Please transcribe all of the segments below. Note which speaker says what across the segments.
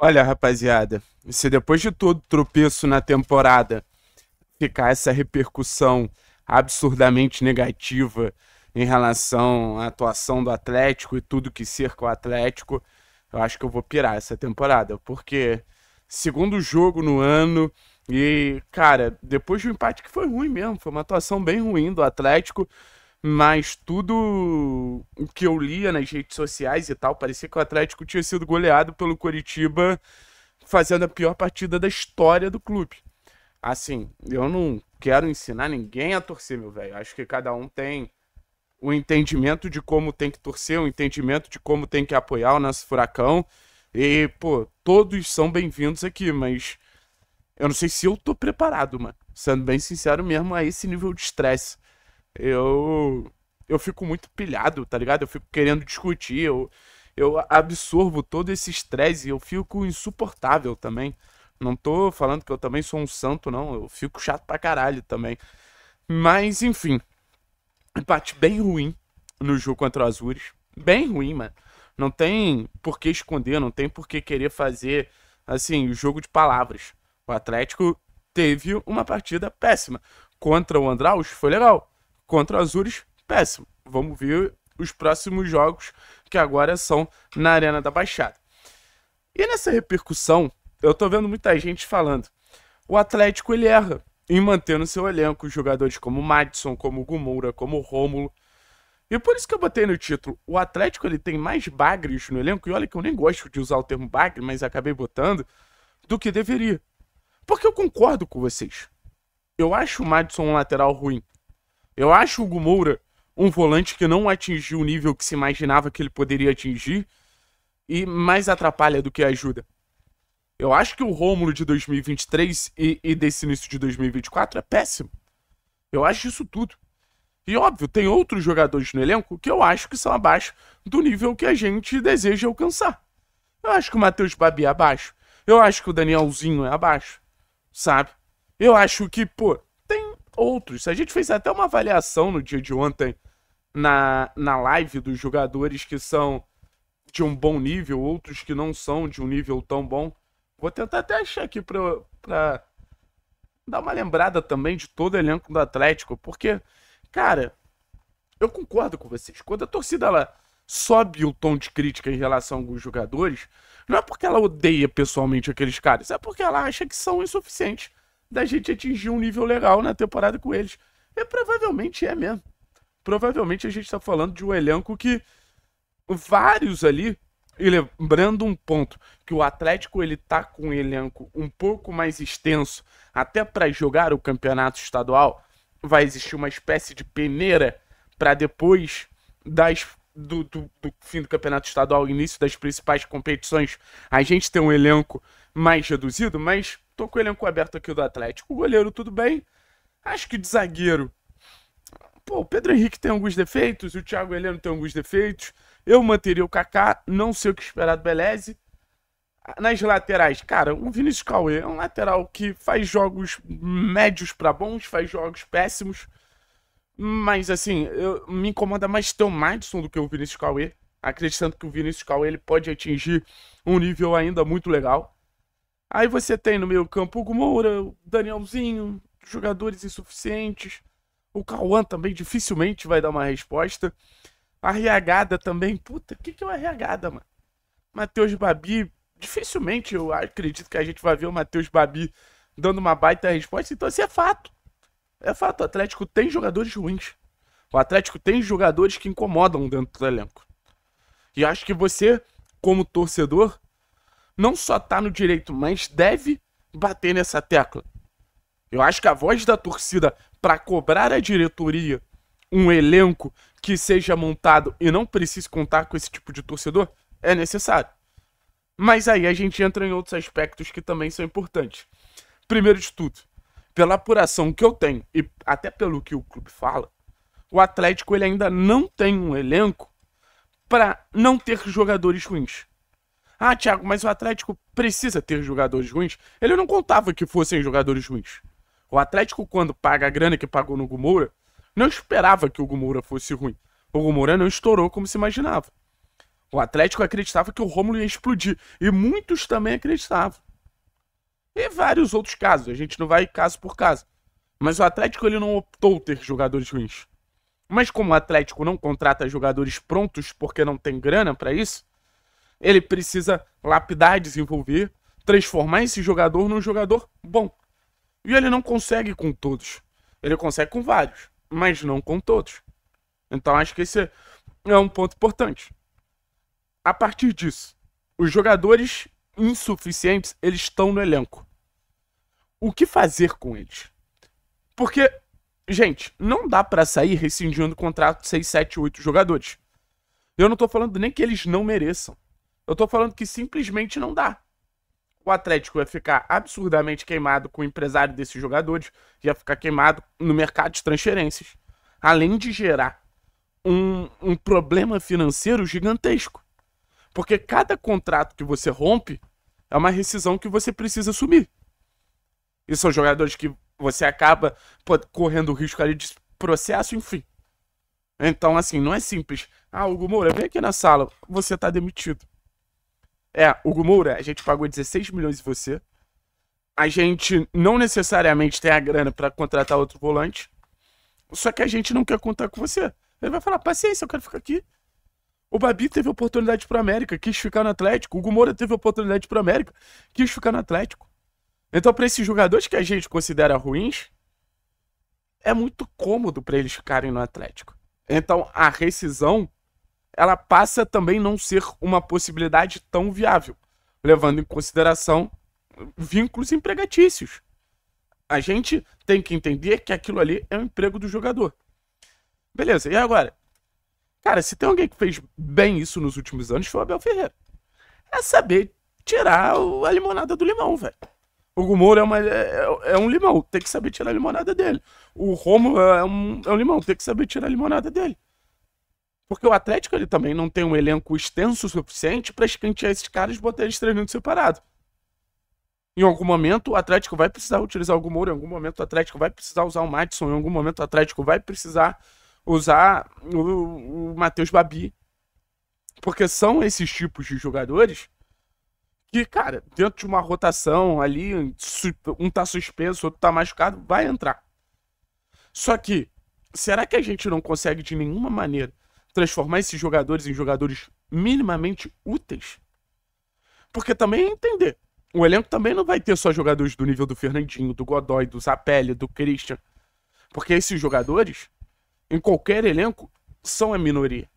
Speaker 1: Olha, rapaziada, se depois de todo tropeço na temporada ficar essa repercussão absurdamente negativa em relação à atuação do Atlético e tudo que cerca o Atlético, eu acho que eu vou pirar essa temporada, porque segundo jogo no ano e, cara, depois do empate que foi ruim mesmo, foi uma atuação bem ruim do Atlético, mas tudo o que eu lia nas redes sociais e tal, parecia que o Atlético tinha sido goleado pelo Coritiba fazendo a pior partida da história do clube. Assim, eu não quero ensinar ninguém a torcer, meu velho. Acho que cada um tem o entendimento de como tem que torcer, o entendimento de como tem que apoiar o nosso furacão. E, pô, todos são bem-vindos aqui, mas eu não sei se eu tô preparado, mano. Sendo bem sincero mesmo, a esse nível de estresse eu eu fico muito pilhado, tá ligado? Eu fico querendo discutir, eu, eu absorvo todo esse estresse e eu fico insuportável também. Não tô falando que eu também sou um santo, não. Eu fico chato pra caralho também. Mas, enfim. Empate bem ruim no jogo contra o Azures. Bem ruim, mano. Não tem por que esconder, não tem por que querer fazer, assim, o jogo de palavras. O Atlético teve uma partida péssima. Contra o Andraus foi legal contra o Azures, péssimo. Vamos ver os próximos jogos que agora são na Arena da Baixada. E nessa repercussão, eu tô vendo muita gente falando. O Atlético ele erra em manter no seu elenco jogadores como Madison, como Gumura, como Rômulo. E por isso que eu botei no título, o Atlético ele tem mais bagres no elenco, e olha que eu nem gosto de usar o termo bagre, mas acabei botando, do que deveria. Porque eu concordo com vocês. Eu acho o Madison um lateral ruim. Eu acho o Hugo Moura um volante que não atingiu o nível que se imaginava que ele poderia atingir e mais atrapalha do que ajuda. Eu acho que o Rômulo de 2023 e, e desse início de 2024 é péssimo. Eu acho isso tudo. E óbvio, tem outros jogadores no elenco que eu acho que são abaixo do nível que a gente deseja alcançar. Eu acho que o Matheus Babi é abaixo. Eu acho que o Danielzinho é abaixo. Sabe? Eu acho que, pô, outros. A gente fez até uma avaliação no dia de ontem na, na live dos jogadores que são de um bom nível, outros que não são de um nível tão bom. Vou tentar até achar aqui pra, pra dar uma lembrada também de todo o elenco do Atlético, porque, cara, eu concordo com vocês. Quando a torcida ela sobe o tom de crítica em relação a alguns jogadores, não é porque ela odeia pessoalmente aqueles caras, é porque ela acha que são insuficientes da gente atingir um nível legal na temporada com eles. E provavelmente é mesmo. Provavelmente a gente está falando de um elenco que vários ali. E lembrando um ponto, que o Atlético ele tá com um elenco um pouco mais extenso, até para jogar o campeonato estadual, vai existir uma espécie de peneira para depois das do, do, do, fim do campeonato estadual, início das principais competições, a gente tem um elenco mais reduzido, mas tô com o elenco aberto aqui do Atlético. O goleiro, tudo bem. Acho que de zagueiro. Pô, o Pedro Henrique tem alguns defeitos, o Thiago Heleno tem alguns defeitos. Eu manteria o Kaká, não sei o que esperar do Beleze. Nas laterais, cara, o Vinícius Cauê é um lateral que faz jogos médios para bons, faz jogos péssimos. Mas assim, eu, me incomoda mais ter o Madison do que o Vinícius Cauê acreditando que o Vinícius Cauê ele pode atingir um nível ainda muito legal. Aí você tem no meio campo o Moura, o Danielzinho, jogadores insuficientes. O Cauã também dificilmente vai dar uma resposta. A Riagada também. Puta, o que, que é uma Riagada, mano? Matheus Babi. Dificilmente eu acredito que a gente vai ver o Matheus Babi dando uma baita resposta. Então, isso assim, é fato. É fato. O Atlético tem jogadores ruins. O Atlético tem jogadores que incomodam dentro do elenco. E acho que você, como torcedor, não só está no direito, mas deve bater nessa tecla. Eu acho que a voz da torcida para cobrar a diretoria um elenco que seja montado e não precise contar com esse tipo de torcedor é necessário. Mas aí a gente entra em outros aspectos que também são importantes. Primeiro de tudo, pela apuração que eu tenho e até pelo que o clube fala, o Atlético ele ainda não tem um elenco para não ter jogadores ruins. Ah, Thiago, mas o Atlético precisa ter jogadores ruins. Ele não contava que fossem jogadores ruins. O Atlético, quando paga a grana que pagou no Gumoura, não esperava que o Gumoura fosse ruim. O Gumoura não estourou como se imaginava. O Atlético acreditava que o Rômulo ia explodir. E muitos também acreditavam. E vários outros casos. A gente não vai caso por caso. Mas o Atlético ele não optou ter jogadores ruins. Mas como o Atlético não contrata jogadores prontos porque não tem grana para isso, ele precisa lapidar, desenvolver, transformar esse jogador num jogador bom. E ele não consegue com todos. Ele consegue com vários, mas não com todos. Então acho que esse é um ponto importante. A partir disso, os jogadores insuficientes, eles estão no elenco. O que fazer com eles? Porque, gente, não dá para sair rescindindo o contrato de 6, 7, 8 jogadores. Eu não tô falando nem que eles não mereçam. Eu tô falando que simplesmente não dá. O Atlético ia ficar absurdamente queimado com o empresário desses jogadores, ia ficar queimado no mercado de transferências. Além de gerar um, um problema financeiro gigantesco. Porque cada contrato que você rompe é uma rescisão que você precisa assumir. E são jogadores que você acaba correndo o risco ali de processo, enfim. Então, assim, não é simples. Ah, Hugo Moura, vem aqui na sala, você tá demitido. É, o Gumura, a gente pagou 16 milhões de você. A gente não necessariamente tem a grana para contratar outro volante. Só que a gente não quer contar com você. Ele vai falar, paciência, eu quero ficar aqui. O Babi teve oportunidade pro América, quis ficar no Atlético. O Gumora teve oportunidade pro América, quis ficar no Atlético. Então, para esses jogadores que a gente considera ruins, é muito cômodo para eles ficarem no Atlético. Então, a rescisão ela passa também não ser uma possibilidade tão viável, levando em consideração vínculos empregatícios. A gente tem que entender que aquilo ali é o emprego do jogador. Beleza, e agora? Cara, se tem alguém que fez bem isso nos últimos anos foi o Abel Ferreira. É saber tirar a limonada do limão, velho. O Gumoro é, uma, é, é, um limão, tem que saber tirar a limonada dele. O Romo é um, é um limão, tem que saber tirar a limonada dele. Porque o Atlético ele também não tem um elenco extenso o suficiente para escantear esses caras e botar eles treinando separado. Em algum momento o Atlético vai precisar utilizar o Moura, em algum momento o Atlético vai precisar usar o Madison, em algum momento o Atlético vai precisar usar o, o Matheus Babi. Porque são esses tipos de jogadores que, cara, dentro de uma rotação ali, um tá suspenso, outro tá machucado, vai entrar. Só que, será que a gente não consegue de nenhuma maneira transformar esses jogadores em jogadores minimamente úteis. Porque também é entender. O elenco também não vai ter só jogadores do nível do Fernandinho, do Godoy, do Zapelli, do Christian. Porque esses jogadores, em qualquer elenco, são a minoria.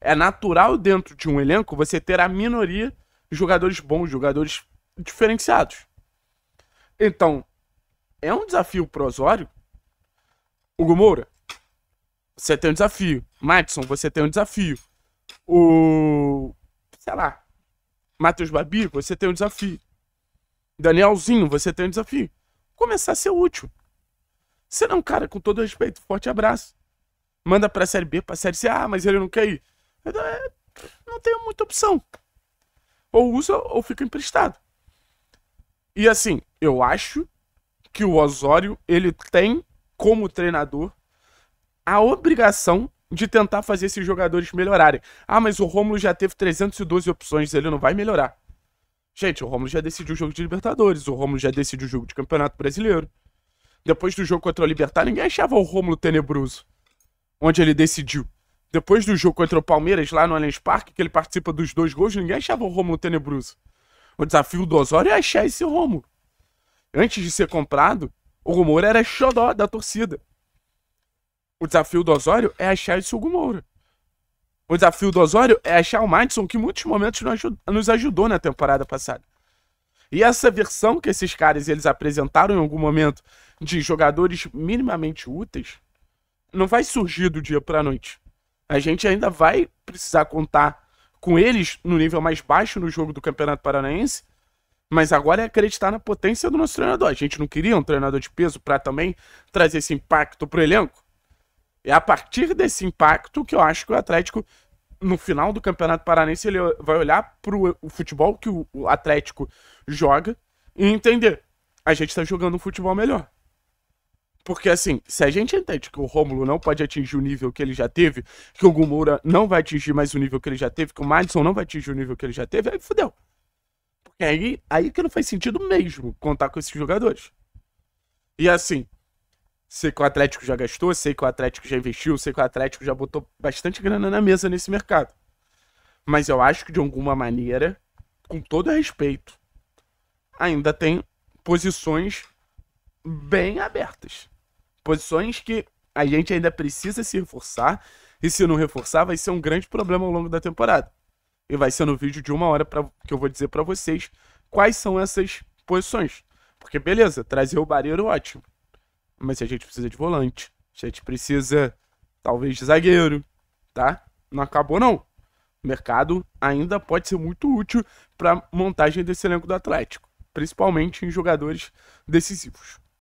Speaker 1: É natural dentro de um elenco você ter a minoria de jogadores bons, jogadores diferenciados. Então, é um desafio pro Osório. Hugo Moura, você tem um desafio. Madison, você tem um desafio. O. Sei lá. Matheus Babi, você tem um desafio. Danielzinho, você tem um desafio. Começar a ser útil. Você não, é cara, com todo respeito, forte abraço. Manda pra série B, pra série C, ah, mas ele não quer ir. É, não tenho muita opção. Ou usa ou fica emprestado. E assim, eu acho que o Osório, ele tem como treinador a obrigação de tentar fazer esses jogadores melhorarem. Ah, mas o Romulo já teve 312 opções, ele não vai melhorar. Gente, o Romulo já decidiu o jogo de Libertadores, o Romulo já decidiu o jogo de Campeonato Brasileiro. Depois do jogo contra o Libertar, ninguém achava o Romulo tenebroso. Onde ele decidiu. Depois do jogo contra o Palmeiras, lá no Allianz Parque, que ele participa dos dois gols, ninguém achava o Romulo tenebroso. O desafio do Osório é achar esse Romulo. Antes de ser comprado, o rumor era xodó da torcida. O desafio do Osório é achar esse Hugo Moura. O desafio do Osório é achar o Madison, que em muitos momentos nos ajudou na temporada passada. E essa versão que esses caras eles apresentaram em algum momento de jogadores minimamente úteis não vai surgir do dia para a noite. A gente ainda vai precisar contar com eles no nível mais baixo no jogo do Campeonato Paranaense, mas agora é acreditar na potência do nosso treinador. A gente não queria um treinador de peso para também trazer esse impacto para o elenco. É a partir desse impacto que eu acho que o Atlético, no final do Campeonato Paranense, ele vai olhar para o futebol que o, o Atlético joga e entender: a gente está jogando um futebol melhor. Porque, assim, se a gente entende que o Rômulo não pode atingir o nível que ele já teve, que o Gumura não vai atingir mais o nível que ele já teve, que o Madison não vai atingir o nível que ele já teve, aí fudeu. Porque aí, aí que não faz sentido mesmo contar com esses jogadores. E, assim, Sei que o Atlético já gastou, sei que o Atlético já investiu, sei que o Atlético já botou bastante grana na mesa nesse mercado. Mas eu acho que de alguma maneira, com todo respeito, ainda tem posições bem abertas. Posições que a gente ainda precisa se reforçar, e se não reforçar, vai ser um grande problema ao longo da temporada. E vai ser no vídeo de uma hora pra, que eu vou dizer para vocês quais são essas posições. Porque, beleza, trazer o Barreiro, é ótimo. Mas se a gente precisa de volante. A gente precisa, talvez, de zagueiro. Tá? Não acabou, não. O mercado ainda pode ser muito útil para montagem desse elenco do Atlético, principalmente em jogadores decisivos.